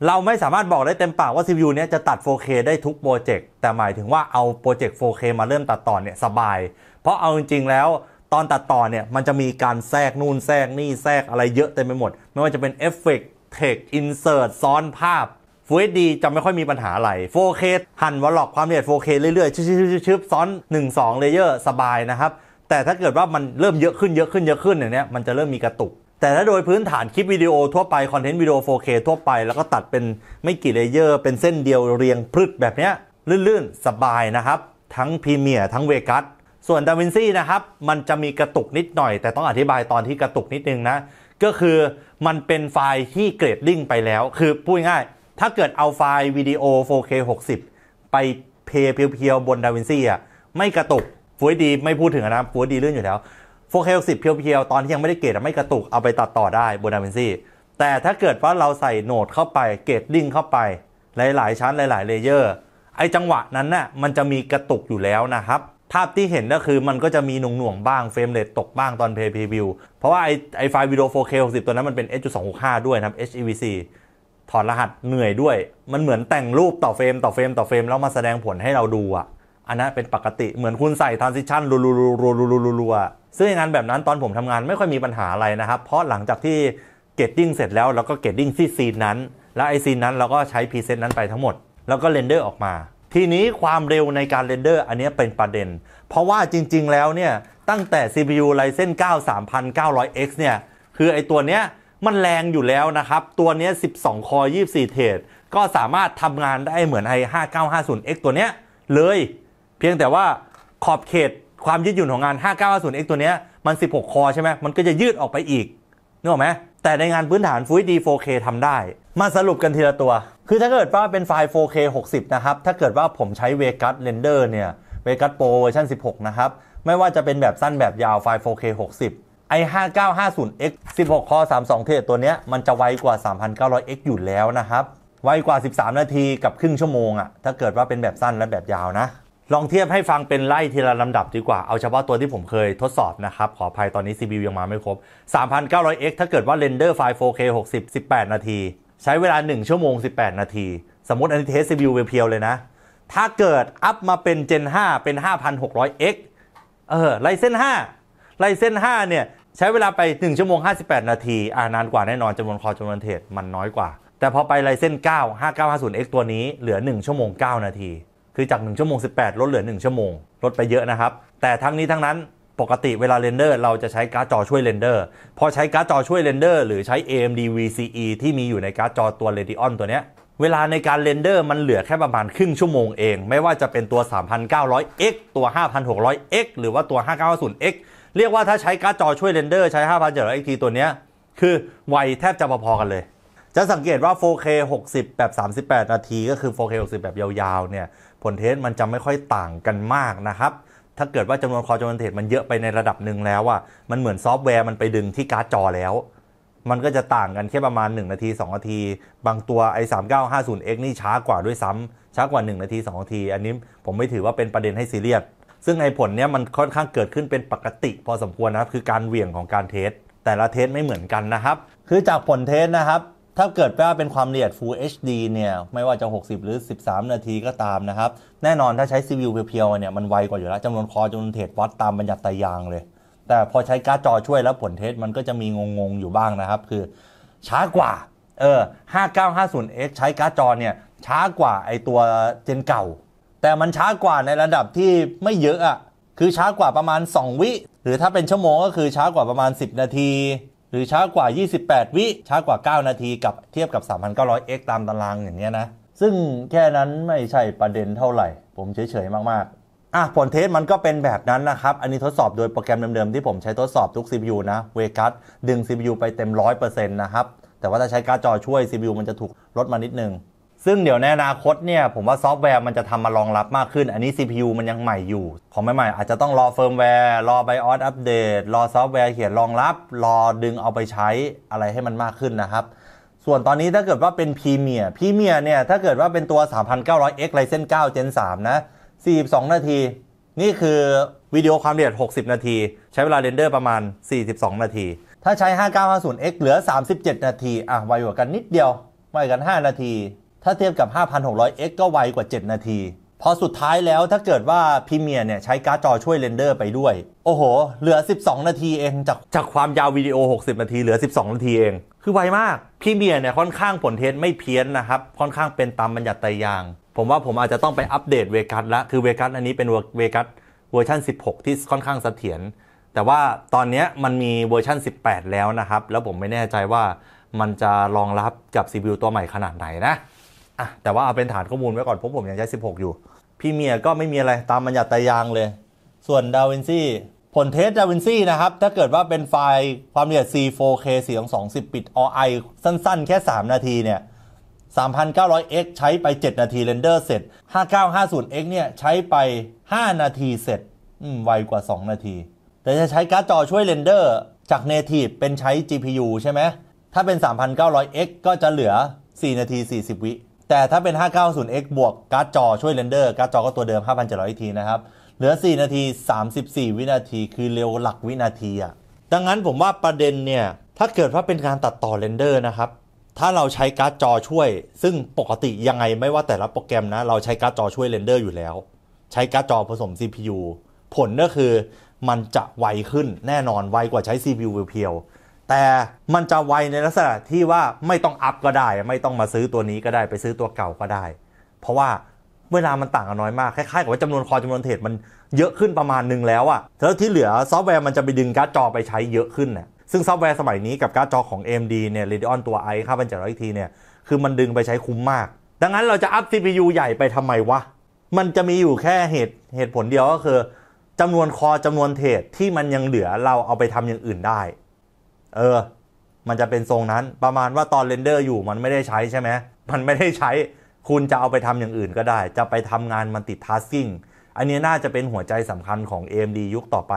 เราไม่สามารถบอกได้เต็มปากว่า CPU เนี้ยจะตัด 4K ได้ทุกโปรเจกต์ แต่หมายถึงว่าเอาโปรเจกต์ 4K มาเริ่มตัดต่อเนี่ยสบาย เพราะเอาจริงๆ แล้วตอนตัดต่อเนี่ยมันจะมีการแทรกนู่นแทรกนี่แทรกอะไรเยอะเต็มไปหมด ไม่ว่าจะเป็นเอฟเฟกต์เทคอินเสิร์ตซ้อนภาพ Full HD จะไม่ค่อยมีปัญหาอะไร 4K หั่นวอลล็อกความละเอียด 4K เรื่อยๆ ชึบๆๆซ้อน 1 2 เลเยอร์สบายนะครับ แต่ถ้าเกิดว่ามันเริ่มเยอะขึ้นเยอะขึ้นเยอะขึ้นอย่างเนี้ยมันจะเริ่มมีกระตุกแต่ถ้าโดยพื้นฐานคลิปวิดีโอทั่วไป คอนเทนต์วิดีโอ 4K ทั่วไป แล้วก็ตัดเป็นไม่กี่เลเยอร์ เป็นเส้นเดียวเรียงพรึดแบบนี้ลื่นๆ สบายนะครับ ทั้งพรีเมียร์ทั้งเวกัสส่วนดาวินซี่นะครับ มันจะมีกระตุกนิดหน่อย แต่ต้องอธิบายตอนที่กระตุกนิดนึงนะ ก็คือมันเป็นไฟล์ที่เกรดดิ้งไปแล้ว คือพูดง่ายถ้าเกิดเอาไฟล์วิดีโอ 4K 60ไปเพย์เพียวๆบนดาวินซี่อ่ะไม่กระตุกฟูดีไม่พูดถึงนะฟูดีเลื่อนอยู่แล้ว 4K 60เพียวๆ ตอนที่ยังไม่ได้เกรดไม่กระตุก เอาไปตัดต่อได้บนดาวินซี่แต่ถ้าเกิดว่าเราใส่โหนดเข้าไปเกรดดิ้งเข้าไปหลายๆ ชั้นหลาย ๆ เลเยอร์ ไอจังหวะนั้นนะ่ะมันจะมีกระตุกอยู่แล้วนะครับ ภาพที่เห็นก็คือมันก็จะมีหน่วงๆบ้าง เฟรมเรทตกบ้างตอนเพย์พรีวิว เพราะว่าไอไฟวิดีโอ 4K 60ตัวนั้นมันเป็น H.265 ด้วยนะครับ HEVC ถอดรหัสเหนื่อยด้วยมันเหมือนแต่งรูปต่อเฟรมต่อเฟรมต่อเฟรมแล้วมาแสดงผลให้เราดูอ่ะอันนั้นเป็นปกติเหมือนคุณใส่ทรานซิชันรัวๆซึ่งงานแบบนั้นตอนผมทำงานไม่ค่อยมีปัญหาอะไรนะครับ เพราะหลังจากที่เกตติ้งเสร็จแล้วเราก็เกตติ้งที่ซีนนั้น แล้วไอซีนนั้นเราก็ใช้พรีเซตนั้นไปทั้งหมด แล้วก็เรนเดอร์ออกมา ทีนี้ความเร็วในการเรนเดอร์อันนี้เป็นประเด็น เพราะว่าจริงๆแล้วเนี่ยตั้งแต่ CPU Ryzen 9 3900X เนี่ยคือไอตัวเนี้ยมันแรงอยู่แล้วนะครับตัวเนี้ย 12คอ24เทรดก็สามารถทำงานได้เหมือนไอ 5950X ตัวเนี้ยเลย เพียงแต่ว่าขอบเขตความยืดหยุ่นของงาน 5950X ตัวนี้มัน 16 คอใช่ไหมมันก็จะยืดออกไปอีกนึกออกไหมแต่ในงานพื้นฐาน Full HD 4K ทำได้ มาสรุปกันทีละตัว คือถ้าเกิดว่าเป็นไฟล์ 4K 60 นะครับ ถ้าเกิดว่าผมใช้ Vegas Render เนี่ย Vegas Pro เวอร์ชัน16 นะครับ ไม่ว่าจะเป็นแบบสั้นแบบยาวไฟล์ 4K 60ไอ 5950X 16 คอ32 เทตัวนี้ มันจะไวกว่า 3900X อยู่แล้วนะครับ ไวกว่า 13 นาทีกับครึ่งชั่วโมงอะถ้าเกิดว่าเป็นแบบสั้นและแบบยาวนะลองเทียบให้ฟังเป็นไล่ทีละลำดับดีกว่า เอาเฉพาะตัวที่ผมเคยทดสอบนะครับ ขออภัยตอนนี้ CPU ยังมาไม่ครบ 3,900x ถ้าเกิดว่าเรนเดอร์ไฟล์ 4K 60 18 นาที ใช้เวลา 1 ชั่วโมง 18 นาที สมมติอันนี้เทส CPU เพียวเลยนะ ถ้าเกิดอัพมาเป็น Gen 5เป็น 5,600x เออไลเซน5 ไลเซน5เนี่ยใช้เวลาไป 1 ชั่วโมง 58 นาที อ่านานกว่าแน่นอนจำนวนคอจำนวนเทรดมันน้อยกว่า แต่พอไปไลเซน9 5950x ตัวนี้เหลือ 1 ชั่วโมง 9 นาทีคือจาก 1 ชั่วโมง 18 ลดเหลือ 1 ชั่วโมงลดไปเยอะนะครับ แต่ทั้งนี้ทั้งนั้นปกติเวลาเรนเดอร์เราจะใช้การ์ดจอช่วยเรนเดอร์ พอใช้การ์ดจอช่วยเรนเดอร์ หรือใช้ AMD VCE ที่มีอยู่ในการ์ดจอตัว Radeon ตัวเนี้ยเวลาในการเรนเดอร์มันเหลือแค่ประมาณครึ่งชั่วโมงเองไม่ว่าจะเป็นตัว 3900X ตัว 5600X หรือว่าตัว5 9 0 0 x เรียกว่าถ้าใช้การ์ดจอช่วยเรนเดอร์ใช้ 5700XT ตัวเนี้ยคือไวแทบจะพอๆกันเลยจะสังเกตว่า 4K 60แบบ38นาทีก็คือ 4K 60แบบยาวๆเนี่ยผลเทสมันจะไม่ค่อยต่างกันมากนะครับ ถ้าเกิดว่าจำนวนคอจำนวนเทสมันเยอะไปในระดับหนึ่งแล้วอ่ะ มันเหมือนซอฟต์แวร์มันไปดึงที่การ์ดจอแล้ว มันก็จะต่างกันแค่ประมาณ 1 นาที 2 นาที บางตัวไอ้3950 x นี่ช้ากว่าด้วยซ้ำ ช้ากว่า 1 นาที 2 นาที อันนี้ผมไม่ถือว่าเป็นประเด็นให้ซีเรียส ซึ่งไอ้ผลเนี้ยมันค่อนข้างเกิดขึ้นเป็นปกติพอสมควรนะครับ คือการเหวี่ยงของการเทส แต่ละเทสไม่เหมือนกันนะครับ คือจากผลเทสนะครับถ้าเกิดว่าเป็นความละเอียด Full HD เนี่ยไม่ว่าจะ 60 หรือ 13 นาทีก็ตามนะครับ แน่นอนถ้าใช้ซีวิวเพียวๆ เนี่ยมันไวกว่าอยู่แล้วจำนวนคอจำนวนเทสวัดตามบรรยัติตายางเลย แต่พอใช้การ์ดจอช่วยแล้วผลเทสมันก็จะมีงงๆอยู่บ้างนะครับ คือ ช้ากว่าเออ 5950X ใช้การ์ดจอเนี่ยช้ากว่าไอตัวเจนเก่า แต่มันช้ากว่าในระดับที่ไม่เยอะอะคือช้ากว่าประมาณ 2 วิหรือถ้าเป็นชั่วโมงก็คือช้ากว่าประมาณ 10 นาทีหรือช้ากว่า 28 วิช้ากว่า 9 นาที กับเทียบกับ 3,900x ตามตารางอย่างเงี้ยนะ ซึ่งแค่นั้นไม่ใช่ประเด็นเท่าไหร่ ผมเฉย ๆ มาก ๆ อ่ะผลเทสมันก็เป็นแบบนั้นนะครับ อันนี้ทดสอบโดยโปรแกรมเดิม ๆ ที่ผมใช้ทดสอบทุก CPU นะเวกัสดึง CPU ไปเต็ม 100%นะครับ แต่ว่าถ้าใช้การ์ดจอช่วย CPU มันจะถูกลดมานิดนึงซึ่งเดี๋ยวในอนาคตเนี่ย ผมว่าซอฟต์แวร์มันจะทำมารองรับมากขึ้น อันนี้ CPU มันยังใหม่อยู่ ของใหม่ๆ อาจจะต้องรอเฟิร์มแวร์ รอไบออสอัปเดต รอซอฟต์แวร์เขียนรองรับ รอดึงเอาไปใช้อะไรให้มันมากขึ้นนะครับ ส่วนตอนนี้ถ้าเกิดว่าเป็นพรีเมียร์พรีเมียร์เนี่ย ถ้าเกิดว่าเป็นตัว 3900X Ryzen 9 Gen 3 นะ 42 นาที นี่คือวิดีโอความละเอียด60 นาที ใช้เวลาเรนเดอร์ประมาณ 42 นาที ถ้าใช้ 5950X เหลือ 37 นาทีอ่ะไวกว่ากันนิดเดียวไวกัน 5 นาทีถ้าเทียบกับ 5600X ก็ไวกว่า 7 นาที พอสุดท้ายแล้วถ้าเกิดว่าพิเมียเนี่ยใช้การ์ดจอช่วยเรนเดอร์ไปด้วย โอ้โห เหลือ 12 นาทีเอง จากจากความยาววิดีโอ 60 นาทีเหลือ 12 นาทีเอง คือไวมากพิเมียเนี่ยค่อนข้างผลเทสไม่เพี้ยนนะครับ ค่อนข้างเป็นตามบัญญัติตายาง ผมว่าผมอาจจะต้องไปอัปเดตเวกัสละ คือเวกัสอันนี้เป็นเวกัสเวอร์ชัน16 ที่ค่อนข้างเสถียร แต่ว่าตอนนี้มันมีเวอร์ชัน18 แล้วนะครับ แล้วผมไม่แน่ใจว่ามันจะรองรับกับซีบิวตัวใหม่ขนาดไหนนะอะแต่ว่าเอาเป็นฐานข้อมูลไว้ก่อนเพราะผมยังใช้ 16 อยู่ พี่เมียก็ไม่มีอะไรตามบัญญัติตายางเลย ส่วนดาวินซี่ผลเทสดาวินซี่นะครับ ถ้าเกิดว่าเป็นไฟล์ความละเอียด C4K เสียง2 0 ปิด OI สั้น ๆ แค่ 3 นาทีเนี่ย 3,900x ใช้ไป 7 นาทีเรนเดอร์เสร็จ 5950x เนี่ยใช้ไป 5 นาทีเสร็จไวกว่า 2 นาที แต่จะใช้การ์ดจอช่วยเรนเดอร์ จาก Native เป็นใช้ GPU ใช่ไหมถ้าเป็น 3,900x ก็จะเหลือ 4 นาที40วิแต่ถ้าเป็น 590X บวกการ์ดจอช่วยเรนเดอร์การ์ดจอก็ตัวเดิม 5,700T นะครับ เหลือ 4 นาที 34 วินาทีคือเร็วหลักวินาทีอะดังนั้นผมว่าประเด็นเนี่ย ถ้าเกิดว่าเป็นการตัดต่อเรนเดอร์นะครับ ถ้าเราใช้การ์ดจอช่วย ซึ่งปกติยังไงไม่ว่าแต่ละโปรแกรมนะ เราใช้การ์ดจอช่วยเรนเดอร์อยู่แล้ว ใช้การ์ดจอผสม CPU ผลก็คือมันจะไวขึ้นแน่นอนไวกว่าใช้ CPU เพียวแต่มันจะไว ในลักษณะที่ว่าไม่ต้องอัพก็ได้ ไม่ต้องมาซื้อตัวนี้ก็ได้ไปซื้อตัวเก่าก็ได้ เพราะว่าเวลามันต่างกันน้อยมากคล้ายๆกับว่าจำนวนคอจำนวนเทรดมันเยอะขึ้นประมาณหนึ่งแล้วอะแล้วที่เหลือซอฟต์แวร์มันจะไปดึงการ์ดจอไปใช้เยอะขึ้นน่ยซึ่งซอฟต์แวร์สมัยนี้กับการ์ดจอของ AMD เนี่ย Radeon ตัว i ค่าบั็นจัดร้อยทีเนี่ยคือมันดึงไปใช้คุ้มมาก ดังนั้นเราจะอัพ CPU ใหญ่ไปทำไมวะมันจะมีอยู่แค่เหตุเหตุผลเดียวก็คือจำนวนคอจำนวนเทรดที่มันยังเหลือเราเอาไปทำอย่างอื่นได้เออ มันจะเป็นทรงนั้น ประมาณว่าตอนเรนเดอร์อยู่มันไม่ได้ใช้ใช่ไหม มันไม่ได้ใช้ คุณจะเอาไปทำอย่างอื่นก็ได้ จะไปทำงานมันติดทัสซิ่งอันนี้น่าจะเป็นหัวใจสำคัญของ AMD ยุคต่อไป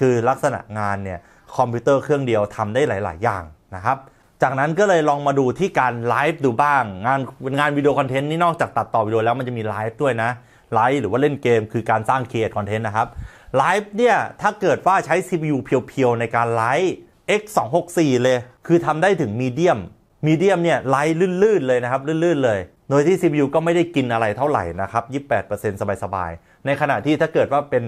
คือลักษณะงานเนี่ย คอมพิวเตอร์เครื่องเดียวทำได้หลาย ๆ อย่างนะครับ จากนั้นก็เลยลองมาดูที่การไลฟ์ดูบ้าง งานงานวิดีโอคอนเทนต์นี่นอกจากตัดต่อวิดีโอแล้วมันจะมีไลฟ์ด้วยนะ ไลฟ์หรือว่าเล่นเกมคือการสร้างเคีเอทคอนเทนต์นะครับ ไลฟ์เนี่ยถ้าเกิดว่าใช้ CPU เพียวๆในการไลฟ์ x 2 6 4เลย คือทำได้ถึงมีเดียม มีเดียมเนี่ยไท์ลื่นๆ เลยนะครับลื่นๆ เลย โดยที่ CPU ก็ไม่ได้กินอะไรเท่าไหร่นะครับ 28%สบายๆ ในขณะที่ถ้าเกิดว่าเป็น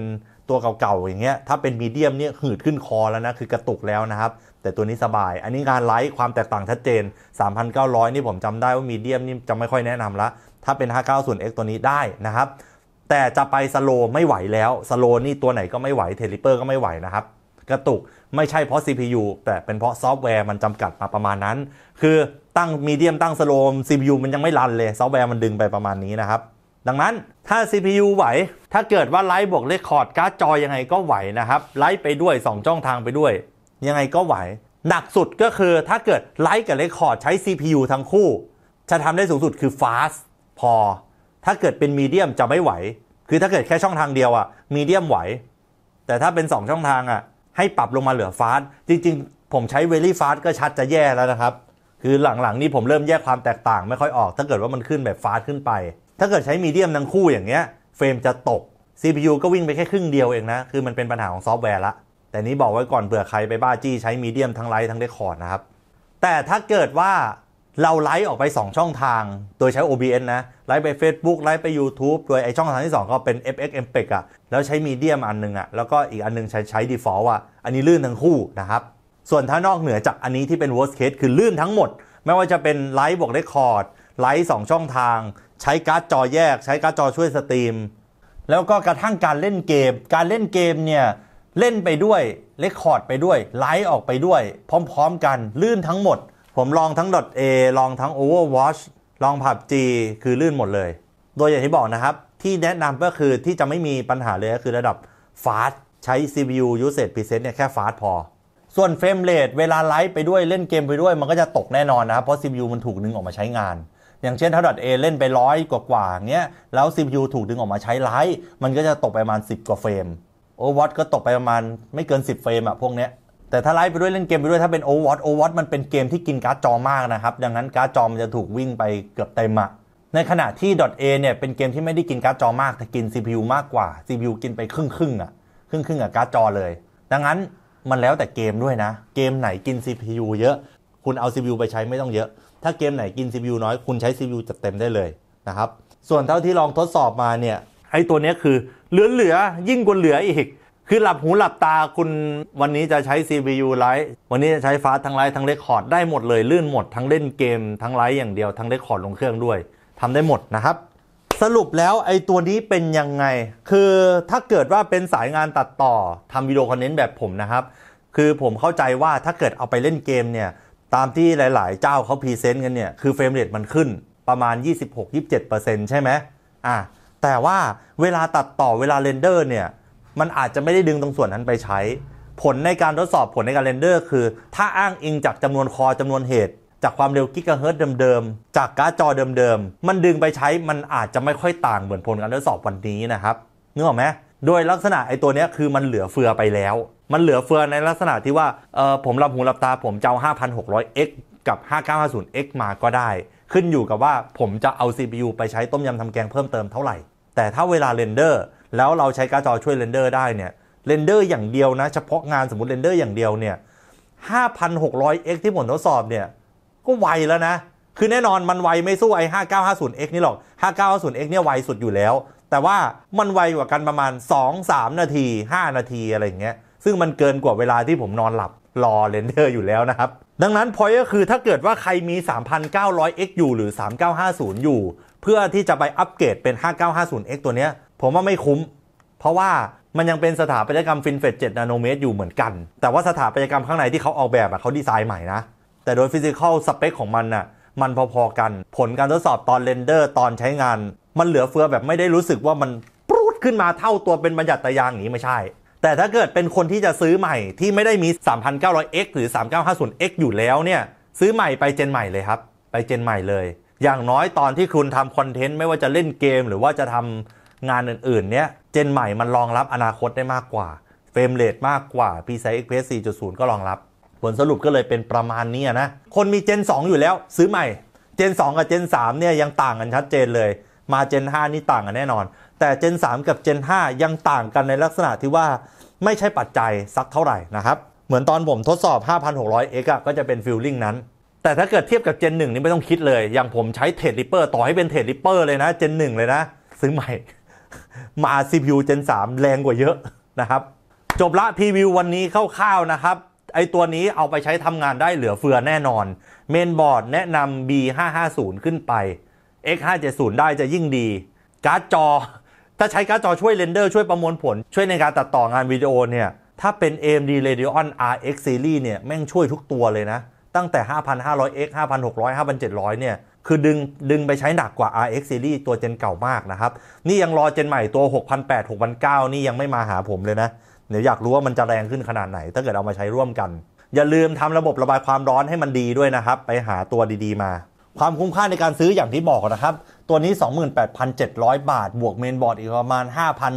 ตัวเก่าๆอย่างเงี้ย ถ้าเป็นมีเดียมเนี่ยหืดขึ้นคอแล้วนะ คือกระตุกแล้วนะครับ แต่ตัวนี้สบาย อันนี้การไลท์ความแตกต่างชัดเจน 3,900 นี่ผมจำได้ว่ามีเดียมนี่จะไม่ค่อยแนะนำละถ้าเป็น 590X ตัวนี้ได้นะครับแต่จะไปสโลไม่ไหวแล้ว สโลนี่ตัวไหนก็ไม่ไหวเทลิเปอร์ ก็ไม่ไหวนะครับกระตุก ไม่ใช่เพราะ CPU แต่เป็นเพราะซอฟต์แวร์มันจำกัดมาประมาณนั้น คือตั้งมีเดียมตั้งสโลม CPU มันยังไม่รันเลยซอฟต์แวร์มันดึงไปประมาณนี้นะครับ ดังนั้นถ้า CPU ไหวถ้าเกิดว่าไลฟ์บวกเลคคอร์ดการ์ดจอยังไงก็ไหวนะครับไลฟ์ไปด้วย 2 ช่องทางไปด้วย ยังไงก็ไหว หนักสุดก็คือถ้าเกิดไลฟ์กับเลคคอร์ดใช้ CPU ทั้งคู่ จะทำได้สูงสุดคือ fast พอ ถ้าเกิดเป็นมีเดียมจะไม่ไหว คือถ้าเกิดแค่ช่องทางเดียวอะมีเดียมไหว แต่ถ้าเป็น 2 ช่องทางอะให้ปรับลงมาเหลือฟาสจริงๆ ผมใช้เวลี่ฟาสก็ชัดจะแย่แล้วนะครับ คือหลัง ๆ นี่ผมเริ่มแยกความแตกต่างไม่ค่อยออก ถ้าเกิดว่ามันขึ้นแบบฟาสขึ้นไป ถ้าเกิดใช้มีเดียมทั้งคู่อย่างเงี้ยเฟรมจะตก CPU ก็วิ่งไปแค่ครึ่งเดียวเองนะ คือมันเป็นปัญหาของซอฟต์แวร์ละแต่นี้บอกไว้ก่อนเผื่อใครไปบ้าจี้ ใช้มีเดียมทั้งไลท์ทั้งเดคคอร์ดนะครับแต่ถ้าเกิดว่าเราไลท์ออกไป 2 ช่องทาง โดยใช้ OBS นะไลท์ไป Facebook ไลท์ไป YouTube โดยไอช่องทางที่2 ก็เป็น FX m p e g อะแล้วใช้มีเดียมอันนึงอะแล้วก็อีกอันนึงใช้ใช้ดีฟอล l t อะอันนี้ลื่นทั้งคู่นะครับ ส่วนถ้านอกเหนือจากอันนี้ที่เป็น worst case คือลื่นทั้งหมดไม่ว่าจะเป็นไลฟ์บวกเรคคอร์ดไลฟ์สองช่องทาง ใช้การ์ดจอแยก ใช้การ์ดจอช่วยสตรีมแล้วก็กระทั่งการเล่นเกม การเล่นเกมเนี่ยเล่นไปด้วยเรคคอร์ดไปด้วยไลฟ์ออกไปด้วย พร้อมๆกันลื่นทั้งหมด ผมลองทั้ง .a ลองทั้ง Overwatch ลองผับ g คือลื่นหมดเลย โดยอย่างที่บอกนะครับที่แนะนำก็คือที่จะไม่มีปัญหาเลยก็คือระดับฟาสใช้ CPU usage preset เนี่ยแค่ฟาสพอ ส่วนเฟรมเรทเวลาไลฟ์ไปด้วยเล่นเกมไปด้วย มันก็จะตกแน่นอนนะครับ เพราะ CPU มันถูกดึงออกมาใช้งาน อย่างเช่น ถ้าทเล่นไปร้อยกว่าๆเงี้ยแล้ว CPU ถูกดึงออกมาใช้ไลฟ์มันก็จะตกไปประมาณ 10 กว่าเฟรมโอวัตก็ตกไปประมาณไม่เกิน 10เฟรมอะพวกเนี้ยแต่ถ้าไลฟ์ไปด้วยเล่นเกมไปด้วยถ้าเป็นโอวัตโอวัตมันเป็นเกมที่กินการ์ดจอมากนะครับดังนั้นการ์ดจอมันจะถูกวิ่งไปเกือบเต็มอะในขณะที่ .a เนี่ยเป็นเกมที่ไม่ได้กินการ์ดจอมากแต่กิน CPU มากกว่า CPU กินไปครึ่งครึ่งอะครึ่งครึ่งกับการ์ดจอเลย ดังนั้นมันแล้วแต่เกมด้วยนะเกมไหนกิน CPU เยอะคุณเอา CPU ไปใช้ไม่ต้องเยอะ ถ้าเกมไหนกิน CPU น้อยคุณใช้ CPU จัดเต็มได้เลยนะครับส่วนเท่าที่ลองทดสอบมาเนี่ยไอตัวนี้คือเหลือเหลือยิ่งกว่าเหลืออีก คือหลับหูหลับตาคุณวันนี้จะใช้ CPU ไลท์วันนี้จะใช้ฟ้าทั้งไลท์ทั้งเรคคอร์ดได้หมดเลยลื่นหมดทั้งเล่นเกมทั้งไลท์อย่างเดียวทั้งเรคคอร์ดลงเครื่องด้วยทำได้หมดนะครับ สรุปแล้วไอ้ตัวนี้เป็นยังไง คือถ้าเกิดว่าเป็นสายงานตัดต่อทำวิดีโอคอนเทนต์แบบผมนะครับ คือผมเข้าใจว่าถ้าเกิดเอาไปเล่นเกมเนี่ย ตามที่หลายๆเจ้าเขาพรีเซนต์กันเนี่ย คือเฟรมเรทมันขึ้นประมาณ 26-27%ใช่ไหมอ่ะแต่ว่าเวลาตัดต่อเวลาเรนเดอร์เนี่ย มันอาจจะไม่ได้ดึงตรงส่วนนั้นไปใช้ ผลในการทดสอบผลในการเรนเดอร์ คือถ้าอ้างอิงจากจำนวนคอจำนวนเหตุจากความเร็วกิกะเฮิร์ตเดิมๆจากการ์ดจอเดิมๆมันดึงไปใช้มันอาจจะไม่ค่อยต่างเหมือนผลการทดสอบวันนี้นะครับนึกออกไหมโดยลักษณะไอ้ตัวนี้คือมันเหลือเฟือไปแล้ว มันเหลือเฟือในลักษณะที่ว่าเออผมรับหูรับตาผมจะเอา 5600X กับ 5950X มาก็ได้ ขึ้นอยู่กับว่าผมจะเอา CPU ไปใช้ต้มยำทำแกงเพิ่มเติมเท่าไหร่แต่ถ้าเวลาเรนเดอร์ แล้วเราใช้การ์ดจอช่วยเรนเดอร์ได้เนี่ยเรนเดอร์อย่างเดียวนะเฉพาะงานสมมติเรนเดอร์อย่างเดียวเนี่ย 5,600x ที่ผมทดสอบเนี่ยก็ไวแล้วนะ คือแน่นอนมันไวไม่สู้ไอ้ 5950X นี่หรอก 5950X เนี่ยไวสุดอยู่แล้ว แต่ว่ามันไวกว่ากันประมาณ 2-3 นาที 5 นาทีอะไรอย่างเงี้ย ซึ่งมันเกินกว่าเวลาที่ผมนอนหลับรอเรนเดอร์อยู่แล้วนะครับ ดังนั้นพอยก็คือถ้าเกิดว่าใครมี 3,900X อยู่หรือ 3950 อยู่ เพื่อที่จะไปอัปเกรดเป็น 5950X ตัวเนี้ย ผมว่าไม่คุ้ม เพราะว่ามันยังเป็นสถาปัตยกรรมฟินเฟต7นาโนเมตรอยู่เหมือนกัน แต่ว่าสถาปัตยกรรมข้างในที่เขาออกแบบอะเขาดีไซน์ใหม่นะแต่โดยฟิสิกอลสเปคของมันน่ะมันพอ ๆ กัน ผลการทดสอบตอนเรนเดอร์ตอนใช้งาน มันเหลือเฟือแบบไม่ได้รู้สึกว่ามัน ปรูดขึ้นมาเท่าตัวเป็นบรรยัตยางนี้ไม่ใช่ แต่ถ้าเกิดเป็นคนที่จะซื้อใหม่ที่ไม่ได้มี 3900X หรือ 3950X อยู่แล้วเนี่ยซื้อใหม่ไปเจนใหม่เลยครับ ไปเจนใหม่เลย อย่างน้อยตอนที่คุณทำคอนเทนต์ไม่ว่าจะเล่นเกม หรือว่าจะทำงานอื่นๆเนี่ยเจนใหม่มันรองรับอนาคตได้มากกว่าเฟรมเรทมากกว่า PCI Express 4.0 ก็รองรับผลสรุปก็เลยเป็นประมาณนี้นะ คนมีเจน 2 อยู่แล้ว ซื้อใหม่ เจน 2 กับเจน 3 เนี่ยยังต่างกันชัดเจนเลย มาเจน 5 นี่ต่างกันแน่นอน แต่เจน 3 กับเจน 5 ยังต่างกันในลักษณะที่ว่าไม่ใช่ปัจจัยสักเท่าไหร่นะครับ เหมือนตอนผมทดสอบ 5,600X ก็จะเป็นฟิลลิ่งนั้น แต่ถ้าเกิดเทียบกับเจน 1 นี่ไม่ต้องคิดเลย อย่างผมใช้เทรดลิเปอร์ต่อให้เป็นเทรดลิเปอร์เลยนะ เจน 1 เลยนะซื้อใหม่ มา CPU เจน 3 แรงกว่าเยอะนะครับ จบละพรีวิววันนี้คร่าวๆนะครับไอตัวนี้เอาไปใช้ทำงานได้เหลือเฟือแน่นอน เมนบอร์ดแนะนำ B550 ขึ้นไป X570 ได้จะยิ่งดี การ์ดจอถ้าใช้การ์ดจอช่วยเรนเดอร์ช่วยประมวลผล ช่วยในการตัดต่องานวิดีโอเนี่ยถ้าเป็น AMD Radeon RX Series เนี่ยแม่งช่วยทุกตัวเลยนะ ตั้งแต่ 5,500X 5,600 5,700เนี่ยคือดึงดึงไปใช้หนักกว่า RX Series ตัวเจนเก่ามากนะครับ นี่ยังรอเจนใหม่ตัว 6,800 6,900นี่ยังไม่มาหาผมเลยนะเดี๋ยวอยากรู้ว่ามันจะแรงขึ้นขนาดไหน ถ้าเกิดเอามาใช้ร่วมกัน อย่าลืมทำระบบระบายความร้อนให้มันดีด้วยนะครับ ไปหาตัวดีๆมา ความคุ้มค่าในการซื้ออย่างที่บอกนะครับ ตัวนี้ 28,700 บาท บวกเมนบอร์ดอีกประมาณ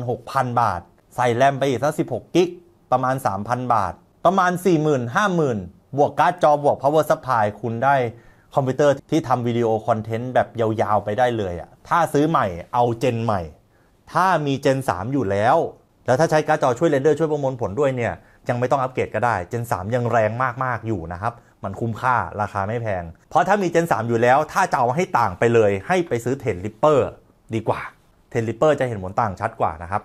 5,000-6,000 บาท ใส่แรมไปอีกสัก16 กิก ประมาณ 3,000 บาท ประมาณ 40,000-50,000บวกการ์ดจอบวก power supply คุณได้คอมพิวเตอร์ที่ทำวิดีโอคอนเทนต์แบบยาวๆไปได้เลยอะถ้าซื้อใหม่ เอาเจนใหม่ ถ้ามีเจน 3 อยู่แล้วแล้วถ้าใช้การ์ดจอช่วยเรนเดอร์ ช่วยประมวลผลด้วยเนี่ยยังไม่ต้องอัปเกรดก็ได้เจน3 ยังแรงมากๆ อยู่นะครับ มันคุ้มค่าราคาไม่แพง เพราะถ้ามีเจน3 อยู่แล้วถ้าจะเอาให้ต่างไปเลยให้ไปซื้อเทนลิปเปอร์ดีกว่าเทนลิปเปอร์จะเห็นผลต่างชัดกว่านะครับ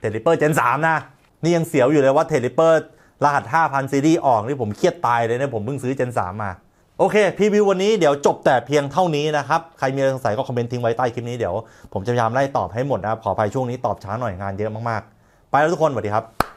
เทนลิปเปอร์เจน3นะ นี่ยังเสียวอยู่เลยว่าเทนลิปเปอร์รหัส 5,000 ซีรีส์ออกนี่ผมเครียดตายเลยนะผมเพิ่งซื้อเจน3มาโอเคพรีวิววันนี้เดี๋ยวจบแต่เพียงเท่านี้นะครับใครมีอะไรสงสัยก็คอมเมนต์ทิ้งไว้ใต้คลิปนี้เดี๋ยวผมจะพยายามไล่ตอบให้หมดนะครับขออภัยช่วงนี้ตอบช้าหน่อยงานเยอะมากๆไปแล้วทุกคนสวัสดีครับ